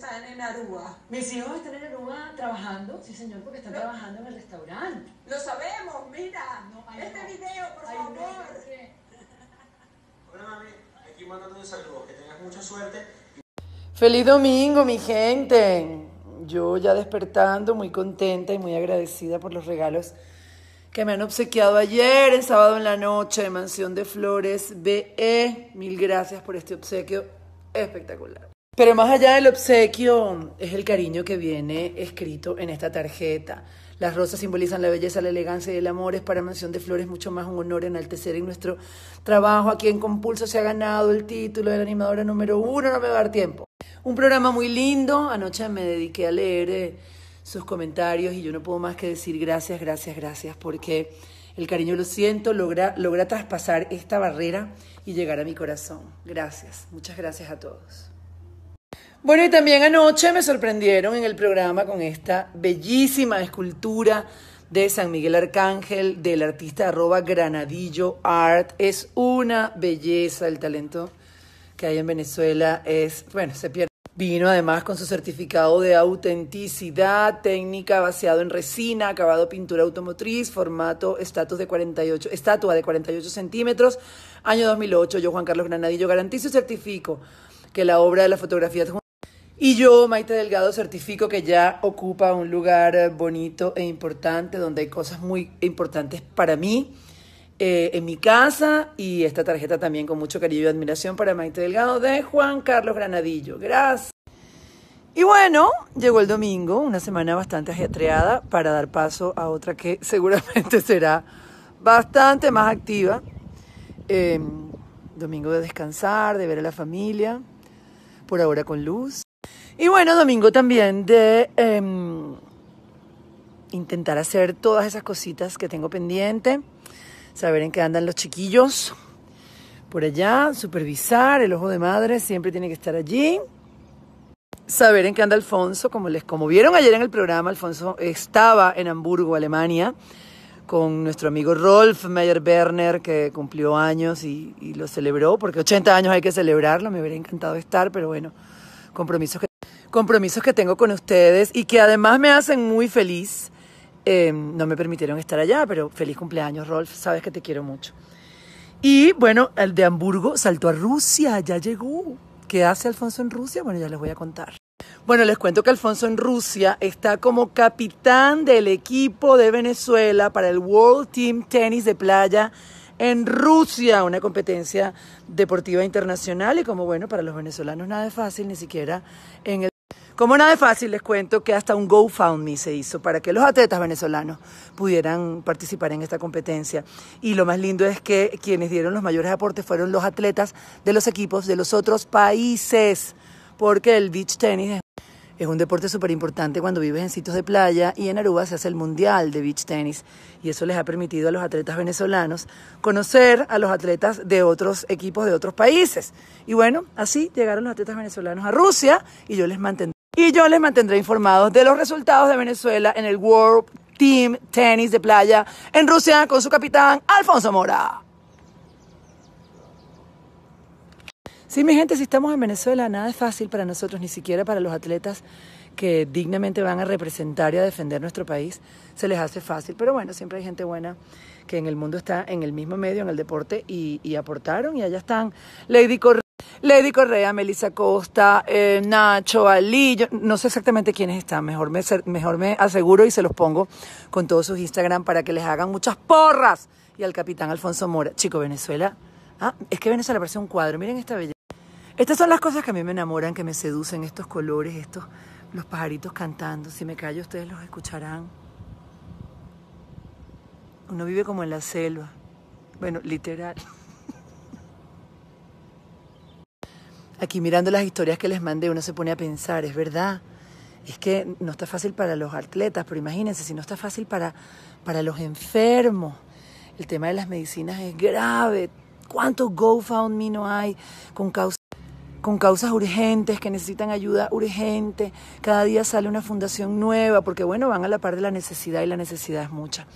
están en Aruba. Mis hijos están en Aruba trabajando, sí señor, porque están trabajando en el restaurante. Lo sabemos, mira. No, este video, por favor. Hola mami, aquí mandando un saludo, que tengas mucha suerte. Feliz domingo, mi gente. Yo ya despertando, muy contenta y muy agradecida por los regalos que me han obsequiado ayer, el sábado en la noche, de Mansión de Flores BE. Mil gracias por este obsequio espectacular. Pero más allá del obsequio, es el cariño que viene escrito en esta tarjeta. Las rosas simbolizan la belleza, la elegancia y el amor. Es para mención de flores mucho más un honor enaltecer en nuestro trabajo Aquí en Compulso se ha ganado el título de la animadora número uno. No me va a dar tiempo. Un programa muy lindo. Anoche me dediqué a leer eh, sus comentarios y yo no puedo más que decir gracias, gracias, gracias porque el cariño lo siento, logra traspasar esta barrera y llegar a mi corazón. Gracias, muchas gracias a todos. Bueno, y también anoche me sorprendieron en el programa con esta bellísima escultura de San Miguel Arcángel del artista arroba Granadillo Art. Es una belleza el talento que hay en Venezuela. Es, bueno, se pierde. Vino además con su certificado de autenticidad, técnica baseado en resina, acabado pintura automotriz, formato estatus de 48, estatua de 48 centímetros, año 2008. Yo, Juan Carlos Granadillo, garantizo y certifico que la obra de la fotografía y yo, Maite Delgado, certifico que ya ocupa un lugar eh, bonito e importante, donde hay cosas muy importantes para mí, eh, en mi casa, y esta tarjeta también con mucho cariño y admiración para Maite Delgado de Juan Carlos Granadillo. Gracias. Y bueno, llegó el domingo, una semana bastante ajetreada para dar paso a otra que seguramente será bastante más activa. Em, domingo de descansar, de ver a la familia, por ahora con luz. Y bueno, domingo también de em, intentar hacer todas esas cositas que tengo pendiente, saber en qué andan los chiquillos por allá, supervisar, el ojo de madre siempre tiene que estar allí. Saber en qué anda Alfonso, como les como vieron ayer en el programa, Alfonso estaba en Hamburgo, Alemania, con nuestro amigo Rolf Meyer Werner, que cumplió años y, y, lo celebró, porque 80 años hay que celebrarlo, me hubiera encantado estar, pero bueno, compromisos que compromisos que tengo con ustedes y que además me hacen muy feliz. Eh, no me permitieron estar allá, pero feliz cumpleaños, Rolf. Sabes que te quiero mucho. Y bueno, el de Hamburgo saltó a Rusia, ya llegó. ¿Qué hace Alfonso en Rusia? Bueno, ya les voy a contar. Bueno, les cuento que Alfonso en Rusia está como capitán del equipo de Venezuela para el World Team Tennis de Playa en Rusia, una competencia deportiva internacional y como bueno, para los venezolanos nada es fácil, ni siquiera en el como nada es fácil, les cuento que hasta un GoFundMe se hizo para que los atletas venezolanos pudieran participar en esta competencia. Y lo más lindo es que quienes dieron los mayores aportes fueron los atletas de los equipos de los otros países, porque el beach Tennis es un deporte súper importante cuando vives en sitios de playa y en Aruba se hace el Mundial de Beach Tennis y eso les ha permitido a los atletas venezolanos conocer a los atletas de otros equipos de otros países. Y bueno, así llegaron los atletas venezolanos a Rusia y yo les mantendré y yo les mantendré informados de los resultados de Venezuela en el World Team Tennis de Playa en Rusia con su capitán Alfonso Mora. Sí, mi gente, si estamos en Venezuela, nada es fácil para nosotros, ni siquiera para los atletas que dignamente van a representar y a defender nuestro país, se les hace fácil. Pero bueno, siempre hay gente buena que en el mundo está en el mismo medio, en el deporte, y, y aportaron, y allá están Lady Correa. Lady Correa, Melissa Costa, eh, Nacho, Alillo, no sé exactamente quiénes están, mejor me, mejor me aseguro y se los pongo con todos sus Instagram para que les hagan muchas porras. Y al capitán Alfonso Mora, chico Venezuela, ah, es que Venezuela parece un cuadro, miren esta belleza. Estas son las cosas que a mí me enamoran, que me seducen, estos colores, estos, los pajaritos cantando, si me callo ustedes los escucharán. Uno vive como en la selva, bueno, literal. Aquí mirando las historias que les mandé, uno se pone a pensar, es verdad, es que no está fácil para los atletas, pero imagínense, si no está fácil para, para los enfermos, el tema de las medicinas es grave, ¿cuántos GoFundMe no hay con causas? urgentes, que necesitan ayuda urgente. Cada día sale una fundación nueva, porque bueno, van a la par de la necesidad y la necesidad es mucha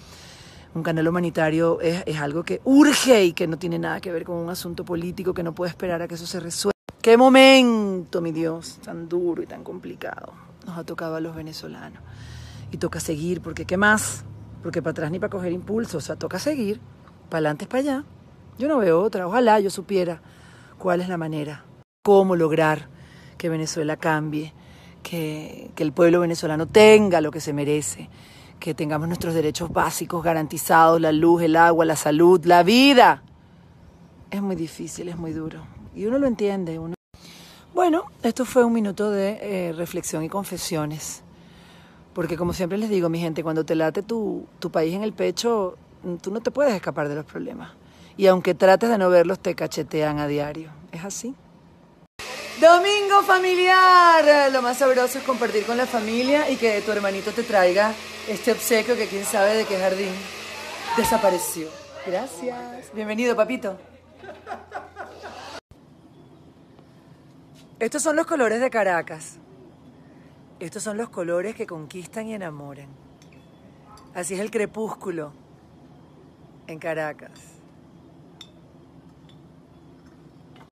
un canal humanitario es, algo que urge y que no tiene nada que ver con un asunto político que no puede esperar a que eso se resuelva. Qué momento, mi Dios, tan duro y tan complicado nos ha tocado a los venezolanos. Y toca seguir, porque ¿qué más? Porque para atrás ni para coger impulso, o sea, toca seguir, para adelante, para allá. Yo no veo otra, ojalá yo supiera cuál es la manera, cómo lograr que Venezuela cambie, que, que el pueblo venezolano tenga lo que se merece, que tengamos nuestros derechos básicos garantizados, la luz, el agua, la salud, la vida. Es muy difícil, es muy duro. Y uno lo entiende, uno bueno, esto fue un minuto de eh, reflexión y confesiones. Porque como siempre les digo, mi gente, cuando te late tu, tu, país en el pecho, mm, tú no te puedes escapar de los problemas. Y aunque trates de no verlos, te cachetean a diario. Es así. Domingo familiar. Lo más sabroso es compartir con la familia y que tu hermanito te traiga este obsequio que quién sabe de qué jardín desapareció. Gracias. Bienvenido, papito. Estos son los colores de Caracas. Estos son los colores que conquistan y enamoren, Así es el crepúsculo en Caracas.